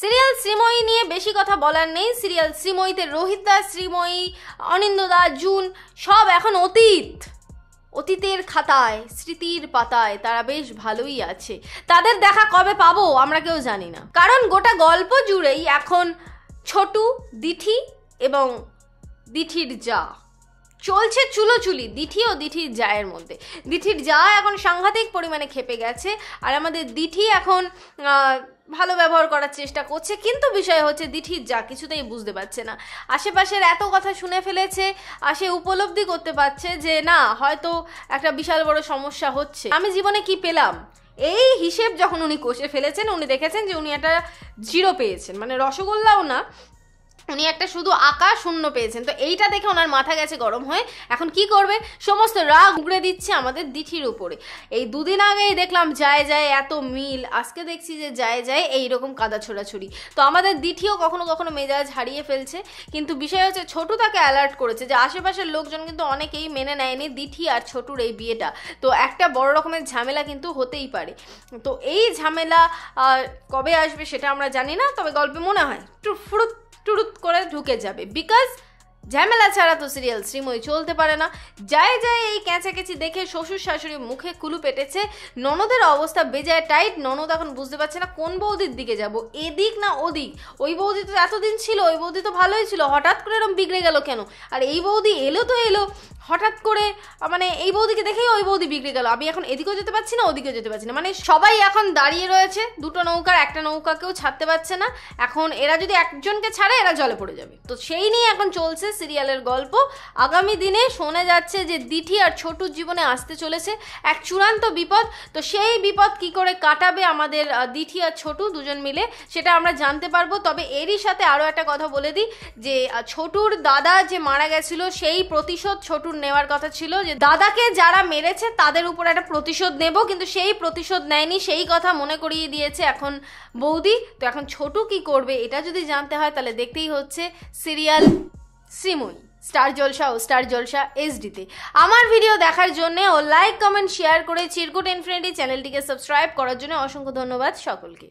serial Sreemoyee নিয়ে বেশি কথা বলার নেই সিরিয়াল শ্রীময়ীতে রোহিত দাস শ্রীময়ী অনিন্দ দা জুন সব এখন অতীত অতীতের খাতায় স্মৃতির পাতায় তারা বেশ ভালোই আছে তাদের দেখা কবে পাবো আমরা কেউ জানি না কারণ গোটা গল্প জুড়েই এখন ছোটু দিঠি এবং দিঠির যা চলছে চুলোচুলি দিঠি ও দিঠির জায়ের মধ্যে দিঠির জা এখন সাংঘাতিক পরিমাণে খেপে গেছে আর আমাদের দিঠি এখন ভালো ব্যবহার করার চেষ্টা করছে কিন্তু বিষয় হচ্ছে দিঠির যা কিছুতেই বুঝতে পারছে না আশেপাশের এত কথা শুনে ফেলেছে আর সে উপলব্ধি করতে পারছে যে না হয়তো একটা বিশাল বড় সমস্যা হচ্ছে আমি জীবনে কি পেলাম এই হিসেব যখন উনি কষে ফেলেছেন উনি দেখেছেন যে উনি একটা জিরো পেয়েছেন মানে রসগোল্লাও না উনি একটা শুধু আঁকা শূন্য পেয়েছেন তো এইটা দেখে ওনার মাথা গেছে গরম হয়ে এখন কি করবে সমস্ত রাগ উগড়ে দিচ্ছে আমাদের দিঠির উপরে এই দুদিন আগেই দেখলাম যায় যায় এত মিল আজকে দেখছি যে যায় যায় এইরকম কাদা ছোড়াছুড়ি তো আমাদের দিঠিও কখনো কখনো মেজাজ হারিয়ে ফেলছে কিন্তু বিষয় হচ্ছে ছোটু তাকে অ্যালার্ট করেছে যে আশেপাশের লোকজন কিন্তু অনেকেই মেনে নেয়নি দিঠি আর ছোটুর এই বিয়েটা তো একটা বড় রকমের ঝামেলা কিন্তু হতেই পারে তো এই ঝামেলা কবে আসবে সেটা আমরা জানি না তবে গল্পে মনে হয় টু ফুরুত টুরুত করে ঢুকে যাবে বিকজ ঝামেলা ছাড়া তো সিরিয়াল শ্রীময়ী চলতে পারে না যায় যায় এই কেঁচাকেচি দেখে শ্বশুর শাশুড়ি মুখে কুলু পেটেছে ননদের অবস্থা বেজায় টাইট ননদ এখন বুঝতে পারছে না কোন বৌদির দিকে যাব এদিক না ওদিক ওই বৌদি তো এতদিন ছিল ওই বৌদি তো ভালোই ছিল হঠাৎ করে এরম বিগড়ে গেল কেন আর এই বৌদি এলো তো এলো হঠাৎ করে মানে এই বৌদিকে দেখেই ওই বৌদি বিগড়ে গেল আমি এখন এদিকেও যেতে পারছি না ওদিকেও যেতে পারছি না মানে সবাই এখন দাঁড়িয়ে রয়েছে দুটো নৌকার একটা নৌকাকেও ছাড়তে পারছে না এখন এরা যদি একজনকে ছাড়ে এরা জলে পড়ে যাবে তো সেই নিয়ে এখন চলছে সিরিয়ালের গল্প আগামী দিনে শোনা যাচ্ছে যে দিঠি আর ছোটুর জীবনে আসতে চলেছে এক চূড়ান্ত বিপদ তো সেই বিপদ কি করে কাটাবে আমাদের দিঠি আর ছোটু দুজন মিলে সেটা আমরা জানতে পারবো তবে এরই সাথে আরও একটা কথা বলে দিই যে ছোটুর দাদা যে মারা গেছিল সেই প্রতিশোধ ছোটুর নেওয়ার কথা ছিল যে দাদাকে যারা মেরেছে তাদের উপর একটা প্রতিশোধ নেব কিন্তু সেই প্রতিশোধ নেয়নি সেই কথা মনে করিয়ে দিয়েছে এখন বৌদি তো এখন ছোটু কি করবে এটা যদি জানতে হয় তাহলে দেখতেই হচ্ছে সিরিয়াল সিমুই স্টার জলসা ও স্টার জলসা এসডিতে আমার ভিডিও দেখার জন্য ও লাইক কমেন্ট শেয়ার করে চিরকুট এনফ্রেন্ডি চ্যানেলটিকে সাবস্ক্রাইব করার জন্য অসংখ্য ধন্যবাদ সকলকে